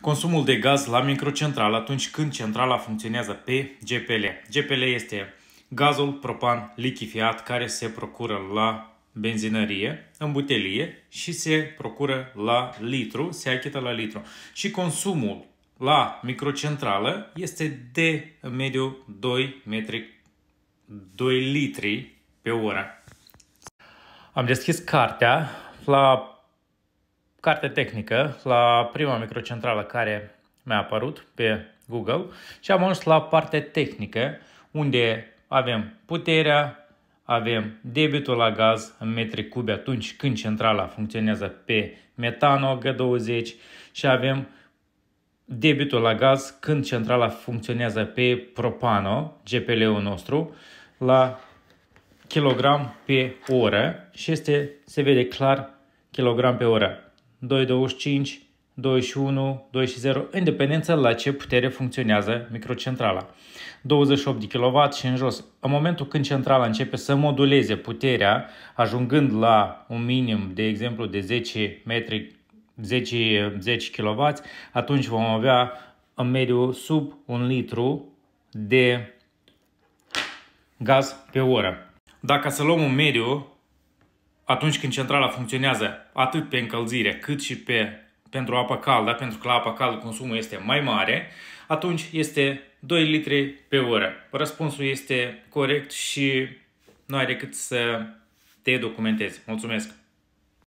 consumul de gaz la microcentral atunci când centrala funcționează pe GPL. GPL este gazul propan lichifiat care se procură la benzinărie, în butelie și se procură la litru, se achită la litru. Și consumul la microcentrală este de în mediu 2 metri 2 litri pe oră. Am deschis cartea la carte tehnică la prima microcentrală care mi-a apărut pe Google și am ajuns la partea tehnică unde avem puterea, avem debitul la gaz în metri cubi atunci când centrala funcționează pe metano G20 și avem debitul la gaz când centrala funcționează pe propano, GPL-ul nostru, la kilogram pe oră și este, se vede clar kilogram pe oră. 225, 21, 20, în dependență la ce putere funcționează microcentrala. 28 de kW și în jos. În momentul când centrala începe să moduleze puterea, ajungând la un minim, de exemplu, de 10 metri 10, 10 kW, atunci vom avea în mediu sub un litru de gaz pe oră. Dacă să luăm un mediu atunci când centrala funcționează atât pe încălzire cât și pe, pentru apă caldă, da, pentru că la apă caldă consumul este mai mare, atunci este 2 litri pe oră. Răspunsul este corect și nu ai decât să te documentezi. Mulțumesc!